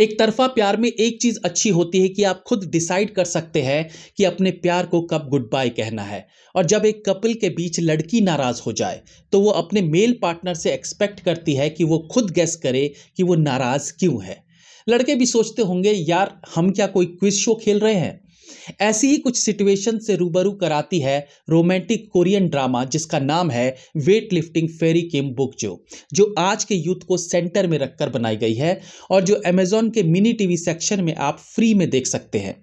एक तरफा प्यार में एक चीज़ अच्छी होती है कि आप खुद डिसाइड कर सकते हैं कि अपने प्यार को कब गुड बाय कहना है और जब एक कपल के बीच लड़की नाराज़ हो जाए तो वो अपने मेल पार्टनर से एक्सपेक्ट करती है कि वो खुद गैस करे कि वो नाराज़ क्यों है लड़के भी सोचते होंगे यार हम क्या कोई क्विज शो खेल रहे हैं ऐसी ही कुछ सिचुएशन से रूबरू कराती है रोमांटिक कोरियन ड्रामा जिसका नाम है वेट लिफ्टिंग फेरी किम बुकजो जो आज के यूथ को सेंटर में रखकर बनाई गई है और जो अमेजोन के मिनी टीवी सेक्शन में आप फ्री में देख सकते हैं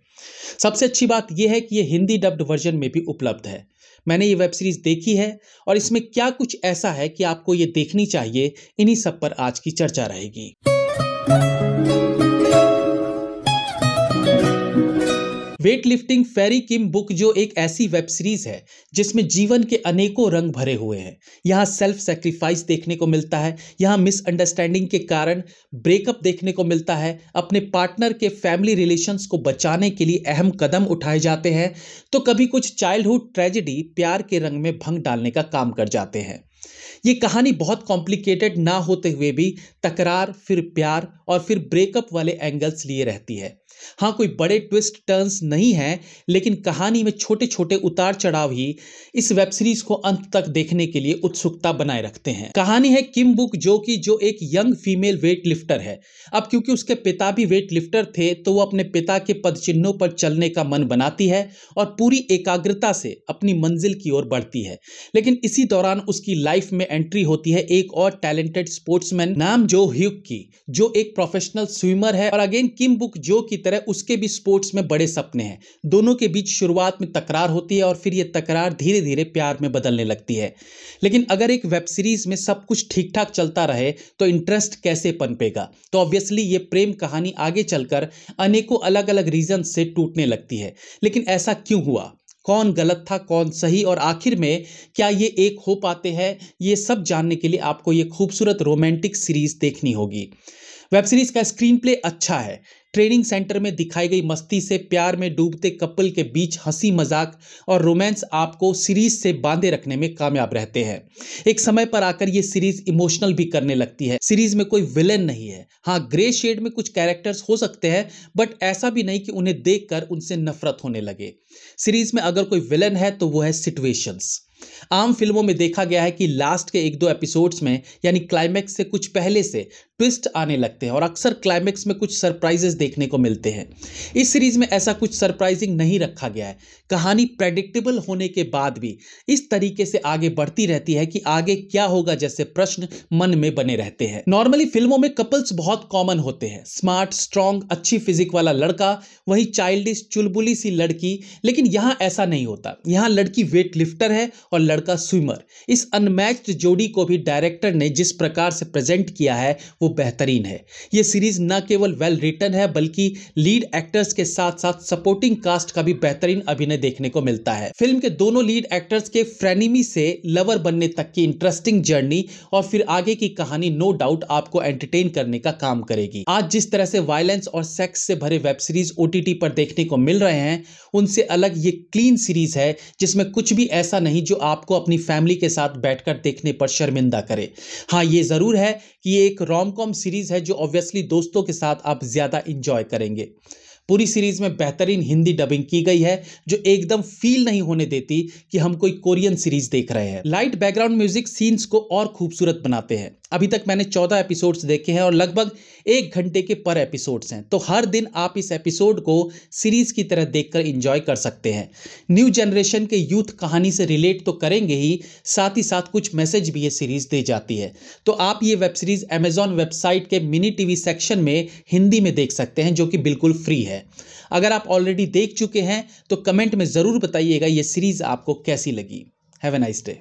सबसे अच्छी बात यह है कि यह हिंदी डब्ड वर्जन में भी उपलब्ध है मैंने ये वेब सीरीज देखी है और इसमें क्या कुछ ऐसा है कि आपको ये देखनी चाहिए इन्हीं सब पर आज की चर्चा रहेगी वेट लिफ्टिंग फेरी किम बुक जो एक ऐसी वेब सीरीज है जिसमें जीवन के अनेकों रंग भरे हुए हैं यहाँ सेल्फ सेक्रीफाइस देखने को मिलता है यहाँ मिसअंडरस्टैंडिंग के कारण ब्रेकअप देखने को मिलता है अपने पार्टनर के फैमिली रिलेशंस को बचाने के लिए अहम कदम उठाए जाते हैं तो कभी कुछ चाइल्डहुड ट्रेजेडी प्यार के रंग में भंग डालने का काम कर जाते हैं ये कहानी बहुत कॉम्प्लिकेटेड ना होते हुए भी तकरार फिर प्यार और फिर ब्रेकअप वाले एंगल्स लिए रहती है हाँ कोई बड़े ट्विस्ट टर्न्स नहीं है लेकिन कहानी में छोटे छोटे उतार चढ़ाव ही इस वेब सीरीज को अंत तक देखने के लिए उत्सुकता बनाए रखते हैं कहानी है किम बुक जो कि जो एक यंग फीमेल वेट लिफ्टर है अब क्योंकि उसके पिता भी वेट लिफ्टर थे तो वो अपने पिता के पदचिन्हों पर चलने का मन बनाती है और पूरी एकाग्रता से अपनी मंजिल की ओर बढ़ती है लेकिन इसी दौरान उसकी लाइफ लाइफ में एंट्री होती है एक और टैलेंटेड स्पोर्ट्समैन नाम जो ह्यूक की जो एक प्रोफेशनल स्विमर है और अगेन किम बुक जो की तरह उसके भी स्पोर्ट्स में बड़े सपने हैं दोनों के बीच शुरुआत में तकरार होती है और फिर ये तकरार धीरे धीरे प्यार में बदलने लगती है लेकिन अगर एक वेब सीरीज में सब कुछ ठीक ठाक चलता रहे तो इंटरेस्ट कैसे पनपेगा तो ऑब्वियसली ये प्रेम कहानी आगे चलकर अनेकों अलग अलग रीजन से टूटने लगती है लेकिन ऐसा क्यों हुआ कौन गलत था कौन सही और आखिर में क्या ये एक हो पाते हैं ये सब जानने के लिए आपको ये खूबसूरत रोमांटिक सीरीज़ देखनी होगी वेब सीरीज का स्क्रीन प्ले अच्छा है ट्रेनिंग सेंटर में दिखाई गई मस्ती से प्यार में डूबते कपल के बीच हंसी मजाक और रोमांस आपको सीरीज से बांधे रखने में कामयाब रहते हैं एक समय पर आकर ये सीरीज इमोशनल भी करने लगती है सीरीज में कोई विलेन नहीं है हाँ ग्रे शेड में कुछ कैरेक्टर्स हो सकते हैं बट ऐसा भी नहीं कि उन्हें देख उनसे नफरत होने लगे सीरीज में अगर कोई विलन है तो वो है सिटुएशंस आम फिल्मों में देखा गया है कि लास्ट के एक दो एपिसोड्स में यानी क्लाइमैक्स से कुछ पहले से ट्विस्ट आने लगते हैं और अक्सर क्लाइमेक्स में कुछ सरप्राइजेस देखने को मिलते हैं इस सीरीज में ऐसा कुछ सरप्राइजिंग नहीं रखा गया है कहानी प्रेडिक्टेबल होने के बाद भी इस तरीके से आगे बढ़ती रहती है कि आगे क्या होगा जैसे प्रश्न मन में बने रहते हैं नॉर्मली फिल्मों में कपल्स बहुत कॉमन होते हैं स्मार्ट स्ट्रांग अच्छी फिजिक वाला लड़का वही चाइल्डिश चुलबुली सी लड़की लेकिन यहाँ ऐसा नहीं होता यहाँ लड़की वेट लिफ्टर है और लड़का स्विमर इस अनमैच्ड जोड़ी को भी डायरेक्टर ने जिस प्रकार से प्रेजेंट किया है वो बेहतरीन है ये सीरीज़ न केवल वेल रिटर्न है बल्कि लीड एक्टर्स के साथ साथ सपोर्टिंग कास्ट का भी बेहतरीन अभिनय देखने को मिलता है फिल्म के दोनों लीड एक्टर्स के फ्रेनिमी से लवर बनने तक की इंटरेस्टिंग जर्नी और फिर आगे की कहानी नो डाउट आपको एंटरटेन करने का काम करेगी आज जिस तरह से वायलेंस और सेक्स से भरे वेब सीरीज ओ पर देखने को मिल रहे हैं उनसे अलग ये क्लीन सीरीज है जिसमें कुछ भी ऐसा नहीं जो आपको अपनी फैमिली के साथ बैठकर देखने पर शर्मिंदा करे हाँ ये जरूर है कि ये एक रॉम कॉम सीरीज है जो ऑब्वियसली दोस्तों के साथ आप ज्यादा इंजॉय करेंगे पूरी सीरीज़ में बेहतरीन हिंदी डबिंग की गई है जो एकदम फील नहीं होने देती कि हम कोई कोरियन सीरीज देख रहे हैं लाइट बैकग्राउंड म्यूजिक सीन्स को और खूबसूरत बनाते हैं अभी तक मैंने चौदह एपिसोड्स देखे हैं और लगभग एक घंटे के पर एपिसोड्स हैं तो हर दिन आप इस एपिसोड को सीरीज की तरह देखकर एंजॉय कर सकते हैं न्यू जनरेशन के यूथ कहानी से रिलेट तो करेंगे ही साथ ही साथ कुछ मैसेज भी ये सीरीज दे जाती है तो आप ये वेब सीरीज अमेजॉन वेबसाइट के मिनी टीवी सेक्शन में हिंदी में देख सकते हैं जो कि बिल्कुल फ्री है है अगर आप ऑलरेडी देख चुके हैं तो कमेंट में ज़रूर बताइएगा ये सीरीज़ आपको कैसी लगी हैव ए नाइस डे